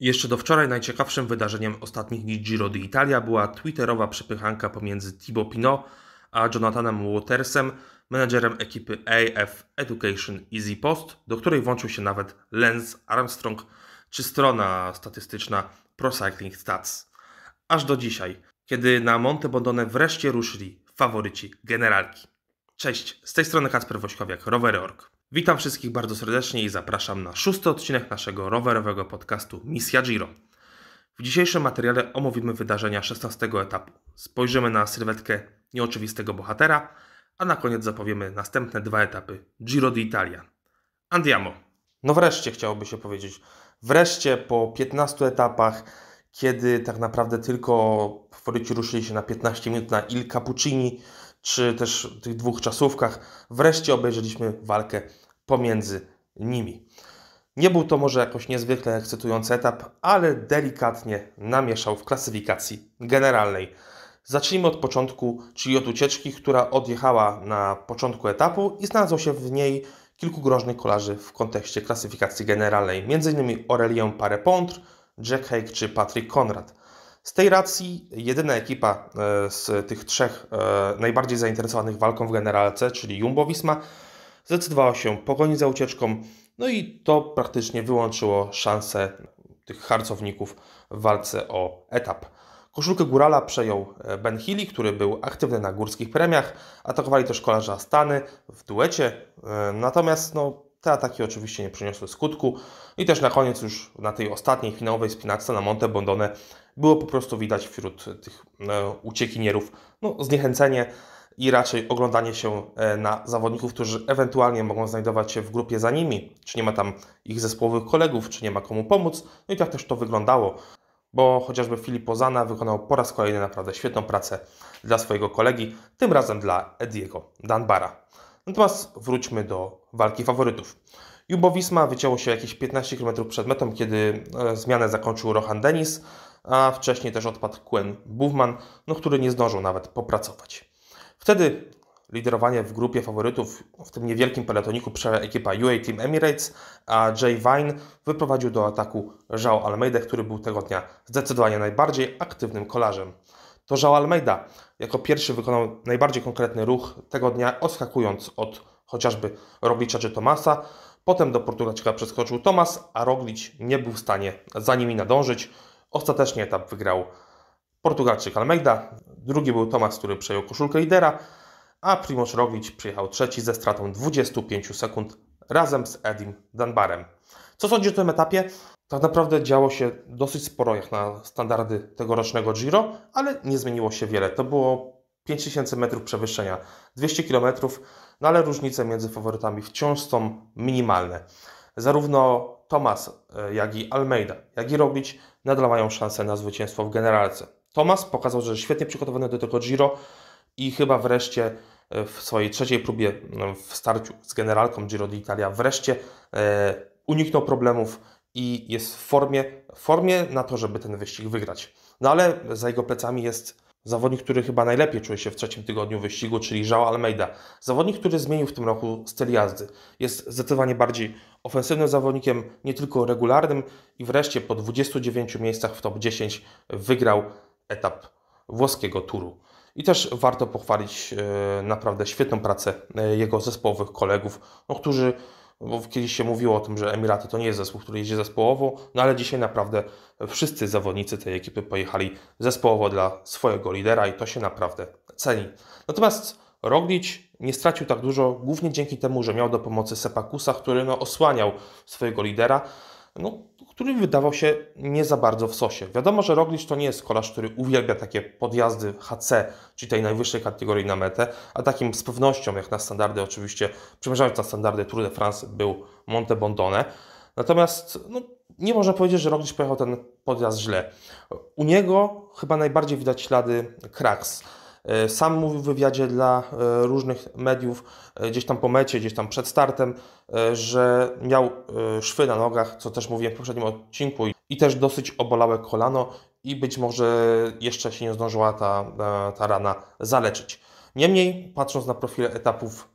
Jeszcze do wczoraj najciekawszym wydarzeniem ostatnich dni Giro d'Italia była twitterowa przepychanka pomiędzy Thibaut Pinot a Jonathanem Watersem, menedżerem ekipy AF Education Easy Post, do której włączył się nawet Lance Armstrong czy strona statystyczna Pro Cycling Stats. Aż do dzisiaj, kiedy na Monte Bondone wreszcie ruszyli faworyci generalki. Cześć, z tej strony Kasper Wośkowiak, Rowery.org. Witam wszystkich bardzo serdecznie i zapraszam na szósty odcinek naszego rowerowego podcastu Misja Giro. W dzisiejszym materiale omówimy wydarzenia 16 etapu. Spojrzymy na sylwetkę nieoczywistego bohatera, a na koniec zapowiemy następne dwa etapy Giro d'Italia. Andiamo! No wreszcie chciałoby się powiedzieć. Wreszcie po 15 etapach, kiedy tak naprawdę tylko faworyci ruszyli się na 15 minut na Il Cappuccini, czy też tych dwóch czasówkach. Wreszcie obejrzeliśmy walkę pomiędzy nimi. Nie był to może jakoś niezwykle ekscytujący etap, ale delikatnie namieszał w klasyfikacji generalnej. Zacznijmy od początku, czyli od ucieczki, która odjechała na początku etapu i znalazło się w niej kilku groźnych kolarzy w kontekście klasyfikacji generalnej, m.in. Aurelien Parepontr, Jack Hake czy Patrick Conrad. Z tej racji jedyna ekipa e, z tych trzech e, najbardziej zainteresowanych walką w generalce, czyli Jumbo Visma, zdecydowała się pogonić za ucieczką, no i to praktycznie wyłączyło szanse tych harcowników w walce o etap. Koszulkę górala przejął e, Ben Healy, który był aktywny na górskich premiach. Atakowali też kolarza Stany w duecie, natomiast no, te ataki oczywiście nie przyniosły skutku. I też na koniec już na tej ostatniej finałowej spinaczce na Monte Bondone było po prostu widać wśród e, tych e, uciekinierów no, zniechęcenie i raczej oglądanie się e, na zawodników, którzy ewentualnie mogą znajdować się w grupie za nimi, czy nie ma tam ich zespołowych kolegów, czy nie ma komu pomóc. No i tak też to wyglądało, bo chociażby Filip Pozana wykonał po raz kolejny naprawdę świetną pracę dla swojego kolegi, tym razem dla Ediego Danbara. Natomiast wróćmy do walki faworytów. Jubowisma wycięło się jakieś 15 km przed metą, kiedy zmianę zakończył Rohan Dennis a wcześniej też odpadł Quen Buchmann, no, który nie zdążył nawet popracować. Wtedy liderowanie w grupie faworytów, w tym niewielkim peletoniku przejęła ekipa UAE Team Emirates, a Jay Vine wyprowadził do ataku João Almeida, który był tego dnia zdecydowanie najbardziej aktywnym kolarzem. To João Almeida jako pierwszy wykonał najbardziej konkretny ruch tego dnia, odskakując od chociażby Roglicza czy Tomasa. Potem do Portugalczyka przeskoczył Tomas, a Roglic nie był w stanie za nimi nadążyć. Ostatecznie etap wygrał Portugalczyk Almeida, drugi był Tomasz, który przejął koszulkę lidera, a Primoz Roglic przyjechał trzeci ze stratą 25 sekund razem z Edim Danbarem. Co sądzisz o tym etapie? Tak naprawdę działo się dosyć sporo jak na standardy tegorocznego Giro, ale nie zmieniło się wiele. To było 5000 metrów przewyższenia, 200 km, no ale różnice między faworytami wciąż są minimalne. Zarówno Tomas, e, jak i Almeida, jak i Roglic nadal mają szansę na zwycięstwo w generalce. Thomas pokazał, że świetnie przygotowany do tego Giro i chyba wreszcie e, w swojej trzeciej próbie no, w starciu z generalką Giro d'Italia wreszcie e, uniknął problemów i jest w formie, formie na to, żeby ten wyścig wygrać. No ale za jego plecami jest Zawodnik, który chyba najlepiej czuje się w trzecim tygodniu wyścigu, czyli João Almeida. Zawodnik, który zmienił w tym roku styl jazdy. Jest zdecydowanie bardziej ofensywnym zawodnikiem, nie tylko regularnym i wreszcie po 29 miejscach w top 10 wygrał etap włoskiego turu. I też warto pochwalić e, naprawdę świetną pracę e, jego zespołowych kolegów, no, którzy bo kiedyś się mówiło o tym, że Emiraty to nie jest zespół, który jeździ zespołowo, no ale dzisiaj naprawdę wszyscy zawodnicy tej ekipy pojechali zespołowo dla swojego lidera i to się naprawdę ceni. Natomiast Roglic nie stracił tak dużo, głównie dzięki temu, że miał do pomocy Sepakusa, który no, osłaniał swojego lidera. No, który wydawał się nie za bardzo w sosie. Wiadomo, że Roglic to nie jest kolarz, który uwielbia takie podjazdy HC, czyli tej najwyższej kategorii na metę, a takim z pewnością jak na standardy oczywiście, przemierzając na standardy Tour de France był Monte Bondone. Natomiast no, nie można powiedzieć, że Roglic pojechał ten podjazd źle. U niego chyba najbardziej widać ślady Kraks. E, sam mówił w wywiadzie dla e, różnych mediów, e, gdzieś tam po mecie, gdzieś tam przed startem, że miał szwy na nogach, co też mówiłem w poprzednim odcinku, i też dosyć obolałe kolano, i być może jeszcze się nie zdążyła ta, ta rana zaleczyć. Niemniej, patrząc na profile etapów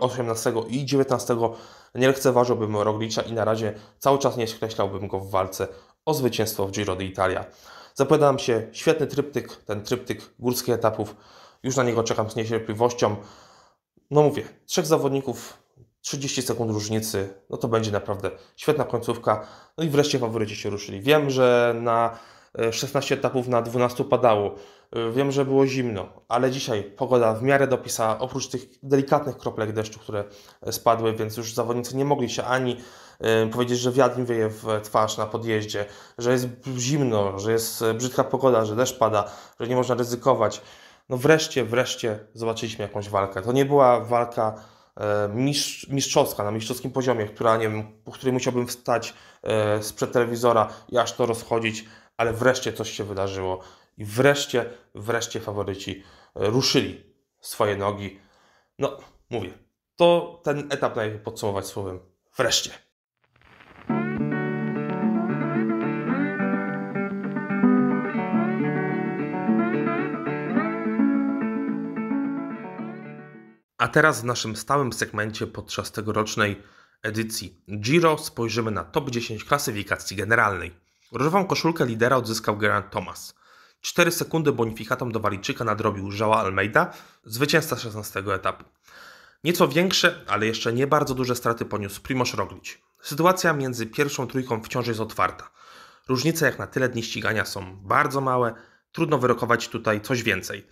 18 i 19, nie lekceważyłbym Roglicza i na razie cały czas nie skreślałbym go w walce o zwycięstwo w Giro d'Italia. Zapowiada się świetny tryptyk, ten tryptyk górskich etapów. Już na niego czekam z niecierpliwością. No mówię, trzech zawodników 30 sekund różnicy, no to będzie naprawdę świetna końcówka. No i wreszcie faworyci się ruszyli. Wiem, że na 16 e, etapów na 12 padało. E, wiem, że było zimno, ale dzisiaj pogoda w miarę dopisała, oprócz tych delikatnych kroplek deszczu, które e, spadły, więc już zawodnicy nie mogli się ani powiedzieć, że wiatr im wieje w twarz na podjeździe, że jest zimno, że jest e, brzydka pogoda, że deszcz pada, że nie można ryzykować. No wreszcie, wreszcie zobaczyliśmy jakąś walkę. To nie była walka e, mistrzowska, na mistrzowskim poziomie, która, nie wiem, po której musiałbym wstać e, sprzed telewizora i aż to rozchodzić, ale wreszcie coś się wydarzyło. I wreszcie, wreszcie faworyci ruszyli swoje nogi. No, mówię, to ten etap najlepiej podsumować słowem wreszcie. A teraz w naszym stałym segmencie podczas tegorocznej edycji Giro spojrzymy na top 10 klasyfikacji generalnej. Różową koszulkę lidera odzyskał Geraint Thomas. 4 sekundy bonifikatom do Walijczyka nadrobił Żała Almeida, zwycięzca 16 etapu. Nieco większe, ale jeszcze nie bardzo duże straty poniósł Primoz Roglic. Sytuacja między pierwszą trójką wciąż jest otwarta. Różnice jak na tyle dni ścigania są bardzo małe, trudno wyrokować tutaj coś więcej.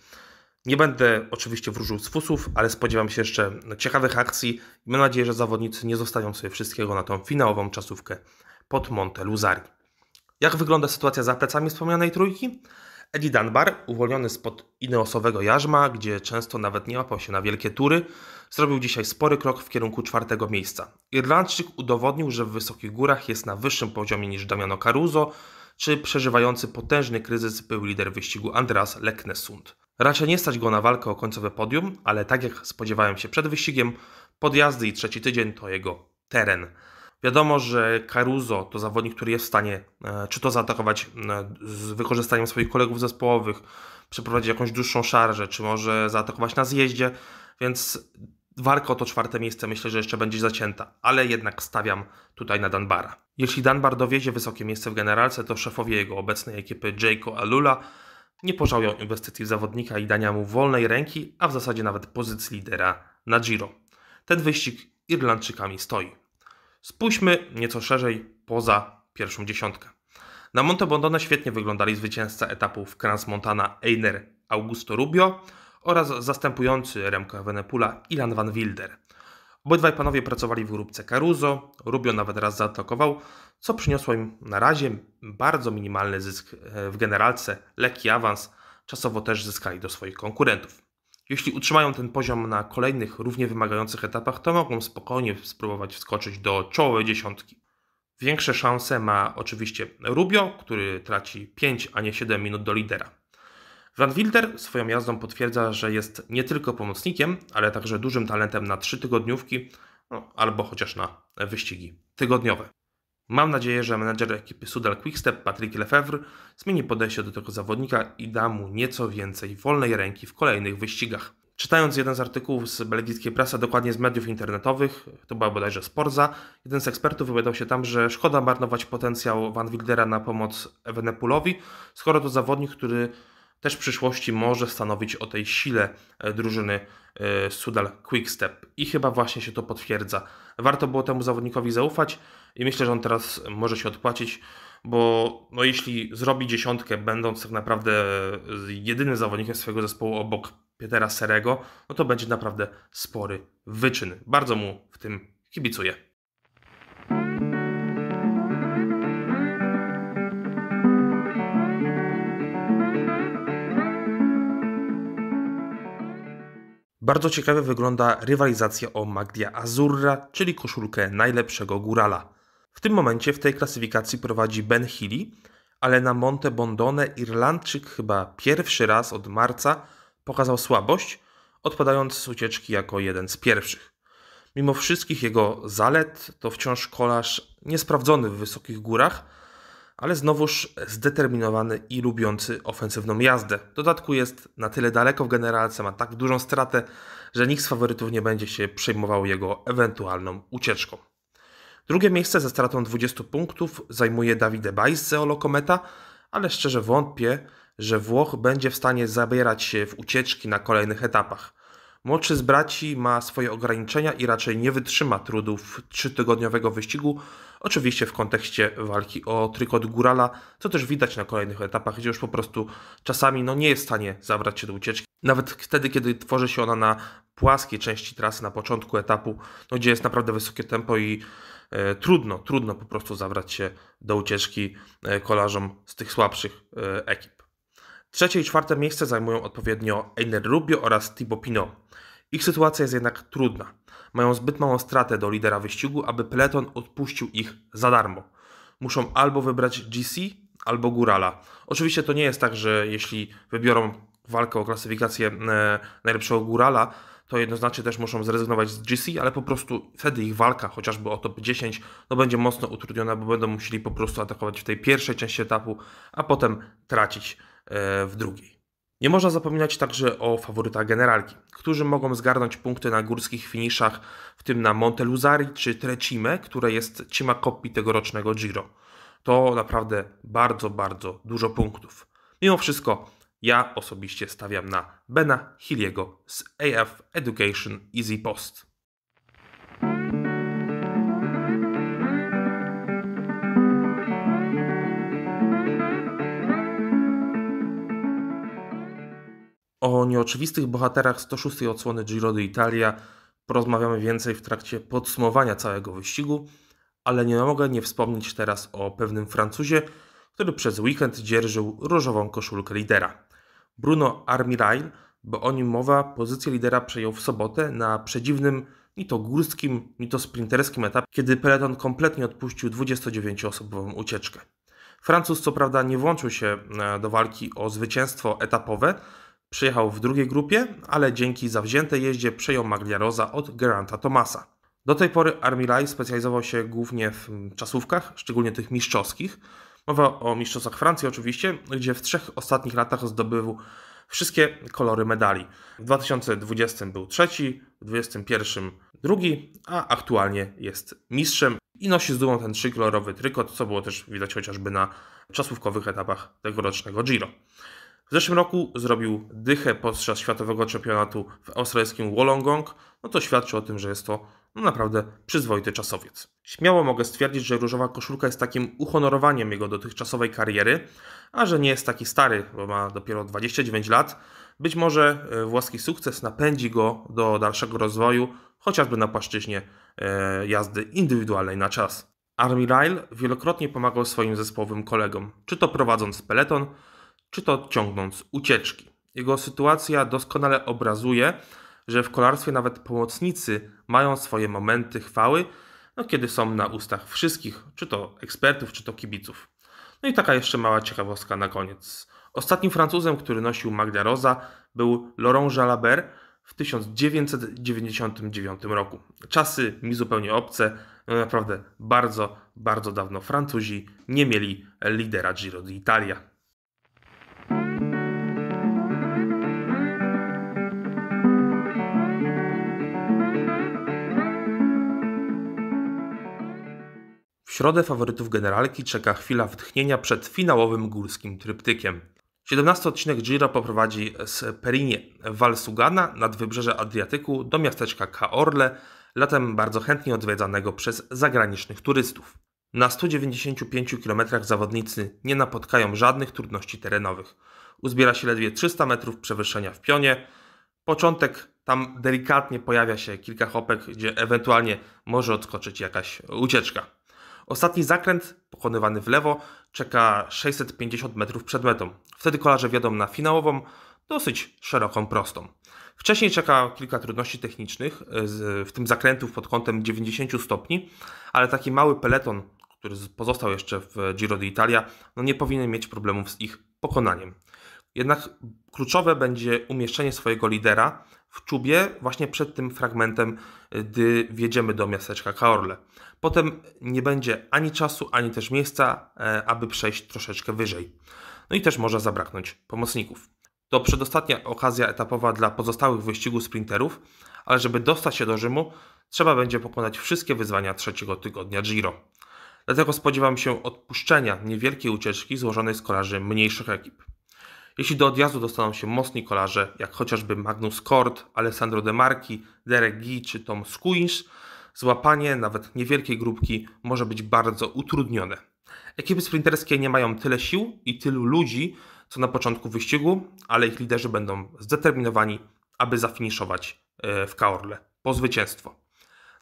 Nie będę oczywiście wróżył z fusów, ale spodziewam się jeszcze ciekawych akcji i mam nadzieję, że zawodnicy nie zostawią sobie wszystkiego na tą finałową czasówkę pod Monte Luzari. Jak wygląda sytuacja za plecami wspomnianej trójki? Eddie Dunbar, uwolniony spod ineosowego jarzma, gdzie często nawet nie łapał się na wielkie tury, zrobił dzisiaj spory krok w kierunku czwartego miejsca. Irlandczyk udowodnił, że w wysokich górach jest na wyższym poziomie niż Damiano Caruso, czy przeżywający potężny kryzys był lider wyścigu Andreas Leknesund. Raczej nie stać go na walkę o końcowe podium, ale tak jak spodziewałem się przed wyścigiem, podjazdy i trzeci tydzień to jego teren. Wiadomo, że Caruso to zawodnik, który jest w stanie e, czy to zaatakować e, z wykorzystaniem swoich kolegów zespołowych, przeprowadzić jakąś dłuższą szarżę, czy może zaatakować na zjeździe, więc walka o to czwarte miejsce myślę, że jeszcze będzie zacięta, ale jednak stawiam tutaj na Danbara. Jeśli Danbar dowiezie wysokie miejsce w generalce, to szefowie jego obecnej ekipy Jayko Alula nie pożałują inwestycji w zawodnika i dania mu wolnej ręki, a w zasadzie nawet pozycji lidera na Giro. Ten wyścig Irlandczykami stoi. Spójrzmy nieco szerzej poza pierwszą dziesiątkę. Na Monte Bondone świetnie wyglądali zwycięzca etapów Montana Einer Augusto Rubio oraz zastępujący Remco Evenepoela Ilan van Wilder – Obydwaj panowie pracowali w grupce Caruso, Rubio nawet raz zaatakował, co przyniosło im na razie bardzo minimalny zysk e, w generalce, lekki awans, czasowo też zyskali do swoich konkurentów. Jeśli utrzymają ten poziom na kolejnych, równie wymagających etapach, to mogą spokojnie spróbować wskoczyć do czołowej dziesiątki. Większe szanse ma oczywiście Rubio, który traci 5, a nie 7 minut do lidera. Van Wilder swoją jazdą potwierdza, że jest nie tylko pomocnikiem, ale także dużym talentem na trzy tygodniówki no, albo chociaż na wyścigi tygodniowe. Mam nadzieję, że menedżer ekipy Sudal Quickstep Patrick Lefebvre zmieni podejście do tego zawodnika i da mu nieco więcej wolnej ręki w kolejnych wyścigach. Czytając jeden z artykułów z belgijskiej prasy, dokładnie z mediów internetowych, to była bodajże Sporza, jeden z ekspertów wypowiadał się tam, że szkoda marnować potencjał Van Wildera na pomoc Ewenepulowi, skoro to zawodnik, który też w przyszłości może stanowić o tej sile e, drużyny e, Sudal Quickstep. I chyba właśnie się to potwierdza. Warto było temu zawodnikowi zaufać i myślę, że on teraz może się odpłacić, bo no, jeśli zrobi dziesiątkę, będąc tak naprawdę e, jedynym zawodnikiem swojego zespołu obok Pietera Serego, no to będzie naprawdę spory wyczyn. Bardzo mu w tym kibicuję. Bardzo ciekawie wygląda rywalizacja o Magdia Azurra, czyli koszulkę najlepszego górala. W tym momencie w tej klasyfikacji prowadzi Ben Healy, ale na Monte Bondone Irlandczyk chyba pierwszy raz od marca pokazał słabość, odpadając z ucieczki jako jeden z pierwszych. Mimo wszystkich jego zalet, to wciąż kolarz niesprawdzony w wysokich górach, ale znowuż zdeterminowany i lubiący ofensywną jazdę. W dodatku jest na tyle daleko w generalce, ma tak dużą stratę, że nikt z faworytów nie będzie się przejmował jego ewentualną ucieczką. Drugie miejsce ze stratą 20 punktów zajmuje Davide Bajs z Kometa, ale szczerze wątpię, że Włoch będzie w stanie zabierać się w ucieczki na kolejnych etapach. Młodszy z braci ma swoje ograniczenia i raczej nie wytrzyma trudów trzytygodniowego wyścigu, oczywiście w kontekście walki o trykot Górala, co też widać na kolejnych etapach, gdzie już po prostu czasami no, nie jest w stanie zabrać się do ucieczki. Nawet wtedy, kiedy tworzy się ona na płaskiej części trasy, na początku etapu, no, gdzie jest naprawdę wysokie tempo i e, trudno, trudno po prostu zabrać się do ucieczki e, kolarzom z tych słabszych e, ekip. Trzecie i czwarte miejsce zajmują odpowiednio Einer Rubio oraz Thibaut Pinot. Ich sytuacja jest jednak trudna mają zbyt małą stratę do lidera wyścigu, aby peleton odpuścił ich za darmo. Muszą albo wybrać GC, albo Górala. Oczywiście to nie jest tak, że jeśli wybiorą walkę o klasyfikację e, najlepszego Górala, to jednoznacznie też muszą zrezygnować z GC, ale po prostu wtedy ich walka, chociażby o top 10, no będzie mocno utrudniona, bo będą musieli po prostu atakować w tej pierwszej części etapu, a potem tracić e, w drugiej. Nie można zapominać także o faworytach generalki, którzy mogą zgarnąć punkty na górskich finiszach, w tym na Monteluzari czy Trecime, które jest cima kopii tegorocznego Giro. To naprawdę bardzo, bardzo dużo punktów. Mimo wszystko ja osobiście stawiam na Bena Hilliego z AF Education Easy Post. O nieoczywistych bohaterach 106. odsłony Giro d'Italia porozmawiamy więcej w trakcie podsumowania całego wyścigu, ale nie mogę nie wspomnieć teraz o pewnym Francuzie, który przez weekend dzierżył różową koszulkę lidera. Bruno Armirail, bo o nim mowa, pozycję lidera przejął w sobotę na przedziwnym ni to górskim, ni to sprinterskim etapie, kiedy peleton kompletnie odpuścił 29-osobową ucieczkę. Francuz co prawda nie włączył się e, do walki o zwycięstwo etapowe, Przyjechał w drugiej grupie, ale dzięki zawziętej jeździe przejął Magliaroza od Geranta Tomasa. Do tej pory Armilaj specjalizował się głównie w mm, czasówkach, szczególnie tych mistrzowskich. Mowa o mistrzostwach Francji oczywiście, gdzie w trzech ostatnich latach zdobył wszystkie kolory medali. W 2020 był trzeci, w 2021 drugi, a aktualnie jest mistrzem i nosi z dumą ten trzykolorowy trykot, co było też widać chociażby na czasówkowych etapach tegorocznego Giro. W zeszłym roku zrobił dychę podczas światowego czempionatu w australijskim Wollongong, no to świadczy o tym, że jest to no naprawdę przyzwoity czasowiec. Śmiało mogę stwierdzić, że różowa koszulka jest takim uhonorowaniem jego dotychczasowej kariery, a że nie jest taki stary, bo ma dopiero 29 lat, być może e, włoski sukces napędzi go do dalszego rozwoju, chociażby na płaszczyźnie e, jazdy indywidualnej na czas. Army Ryle wielokrotnie pomagał swoim zespołowym kolegom, czy to prowadząc peleton, czy to ciągnąc ucieczki. Jego sytuacja doskonale obrazuje, że w kolarstwie nawet pomocnicy mają swoje momenty chwały, no, kiedy są na ustach wszystkich, czy to ekspertów, czy to kibiców. No i taka jeszcze mała ciekawostka na koniec. Ostatnim Francuzem, który nosił Magda Rosa, był Laurent Jalabert w 1999 roku. Czasy mi zupełnie obce, no naprawdę bardzo, bardzo dawno Francuzi nie mieli lidera Giro d'Italia. środę faworytów generalki czeka chwila wtchnienia przed finałowym górskim tryptykiem. 17 odcinek Giro poprowadzi z Perinie Valsugana nad wybrzeże Adriatyku do miasteczka Kaorle, latem bardzo chętnie odwiedzanego przez zagranicznych turystów. Na 195 km zawodnicy nie napotkają żadnych trudności terenowych. Uzbiera się ledwie 300 metrów przewyższenia w pionie. Początek tam delikatnie pojawia się kilka hopek, gdzie ewentualnie może odskoczyć jakaś ucieczka. Ostatni zakręt, pokonywany w lewo, czeka 650 metrów przed metą. Wtedy kolarze wiodą na finałową, dosyć szeroką prostą. Wcześniej czeka kilka trudności technicznych, e, w tym zakrętów pod kątem 90 stopni, ale taki mały peleton, który pozostał jeszcze w Giro d'Italia, no nie powinien mieć problemów z ich pokonaniem. Jednak kluczowe będzie umieszczenie swojego lidera w czubie właśnie przed tym fragmentem, y, gdy wjedziemy do miasteczka Kaorle. Potem nie będzie ani czasu, ani też miejsca, e, aby przejść troszeczkę wyżej. No i też może zabraknąć pomocników. To przedostatnia okazja etapowa dla pozostałych wyścigów sprinterów, ale żeby dostać się do Rzymu, trzeba będzie pokonać wszystkie wyzwania trzeciego tygodnia Giro. Dlatego spodziewam się odpuszczenia niewielkiej ucieczki złożonej z kolarzy mniejszych ekip. Jeśli do odjazdu dostaną się mocni kolarze, jak chociażby Magnus Kort, Alessandro De Demarki, Derek Gee czy Tom Squinch, złapanie nawet niewielkiej grupki może być bardzo utrudnione. Ekipy sprinterskie nie mają tyle sił i tylu ludzi, co na początku wyścigu, ale ich liderzy będą zdeterminowani, aby zafiniszować e, w Kaorle po zwycięstwo.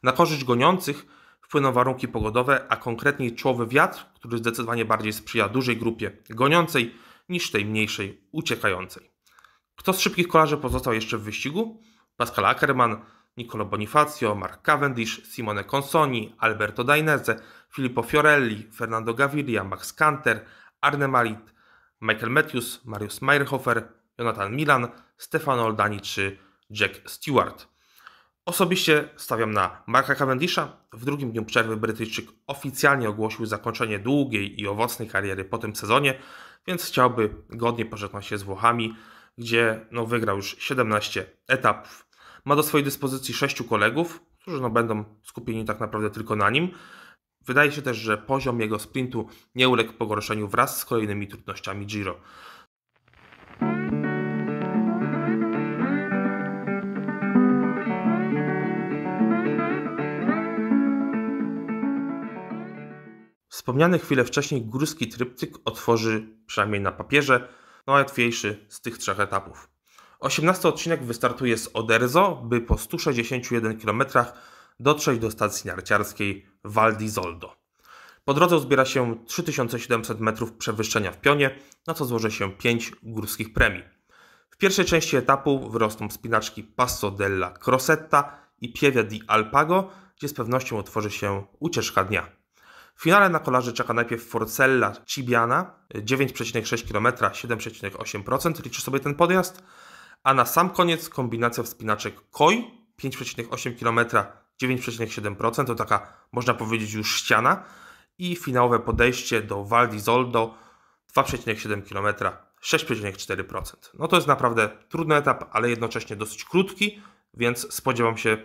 Na korzyść goniących wpłyną warunki pogodowe, a konkretnie czołowy wiatr, który zdecydowanie bardziej sprzyja dużej grupie goniącej, niż tej mniejszej uciekającej. Kto z szybkich kolarzy pozostał jeszcze w wyścigu? Pascal Ackermann, Nicolo Bonifacio, Mark Cavendish, Simone Consoni, Alberto Dainese, Filippo Fiorelli, Fernando Gaviria, Max Kanter, Arne Malit, Michael Matthews, Marius Meyerhofer, Jonathan Milan, Stefano Oldani czy Jack Stewart. Osobiście stawiam na Marka Cavendisha. W drugim dniu przerwy Brytyjczyk oficjalnie ogłosił zakończenie długiej i owocnej kariery po tym sezonie, więc chciałby godnie pożegnać się z Włochami, gdzie no, wygrał już 17 etapów. Ma do swojej dyspozycji sześciu kolegów, którzy no, będą skupieni tak naprawdę tylko na nim. Wydaje się też, że poziom jego sprintu nie uległ pogorszeniu wraz z kolejnymi trudnościami Giro. Wspomniany chwilę wcześniej górski tryptyk otworzy, przynajmniej na papierze, najłatwiejszy z tych trzech etapów. 18 odcinek wystartuje z Oderzo, by po 161 km dotrzeć do stacji narciarskiej Val di Zoldo. Po drodze uzbiera się 3700 metrów przewyższenia w pionie, na co złoży się 5 górskich premii. W pierwszej części etapu wyrosną wspinaczki Passo della Crosetta i Pieve di Alpago, gdzie z pewnością otworzy się ucieczka dnia. W finale na kolarzy czeka najpierw Forcella Cibiana, 9,6 km, 7,8%, liczy sobie ten podjazd, a na sam koniec kombinacja wspinaczek KOI, 5,8 km, 9,7%, to taka można powiedzieć już ściana i finałowe podejście do Val di Zoldo, 2,7 km, 6,4%. No to jest naprawdę trudny etap, ale jednocześnie dosyć krótki, więc spodziewam się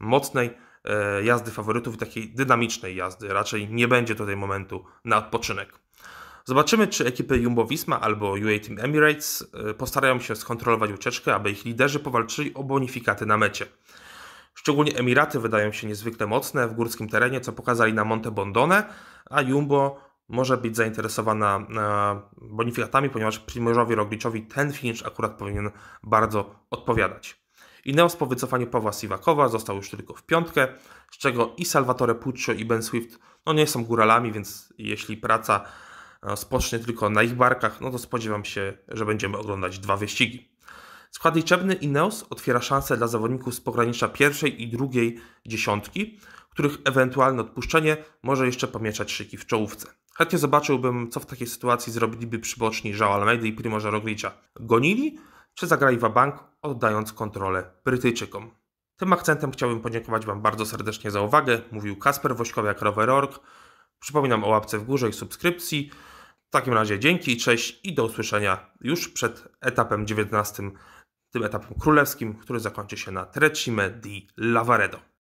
mocnej E, jazdy faworytów i takiej dynamicznej jazdy. Raczej nie będzie tutaj momentu na odpoczynek. Zobaczymy, czy ekipy Jumbo Visma albo UAE Team Emirates e, postarają się skontrolować ucieczkę, aby ich liderzy powalczyli o bonifikaty na mecie. Szczególnie Emiraty wydają się niezwykle mocne w górskim terenie, co pokazali na Monte Bondone, a Jumbo może być zainteresowana e, bonifikatami, ponieważ Primożowi Rogliczowi ten finish akurat powinien bardzo odpowiadać. Ineos po wycofaniu Pawła Siwakowa został już tylko w piątkę, z czego i Salvatore Puccio i Ben Swift no nie są góralami, więc jeśli praca e, spocznie tylko na ich barkach, no to spodziewam się, że będziemy oglądać dwa wyścigi. Skład liczebny Ineos otwiera szansę dla zawodników z pogranicza pierwszej i drugiej dziesiątki, których ewentualne odpuszczenie może jeszcze pomieszać szyki w czołówce. Chętnie zobaczyłbym, co w takiej sytuacji zrobiliby przyboczni João Almeida i Primoza Roglicza. Gonili czy zagrali bank, oddając kontrolę Brytyjczykom. Tym akcentem chciałbym podziękować Wam bardzo serdecznie za uwagę. Mówił Kasper Wośkowiak, rower.org. Przypominam o łapce w górze i subskrypcji. W takim razie dzięki, cześć i do usłyszenia już przed etapem 19, tym etapem królewskim, który zakończy się na Trecime di Lavaredo.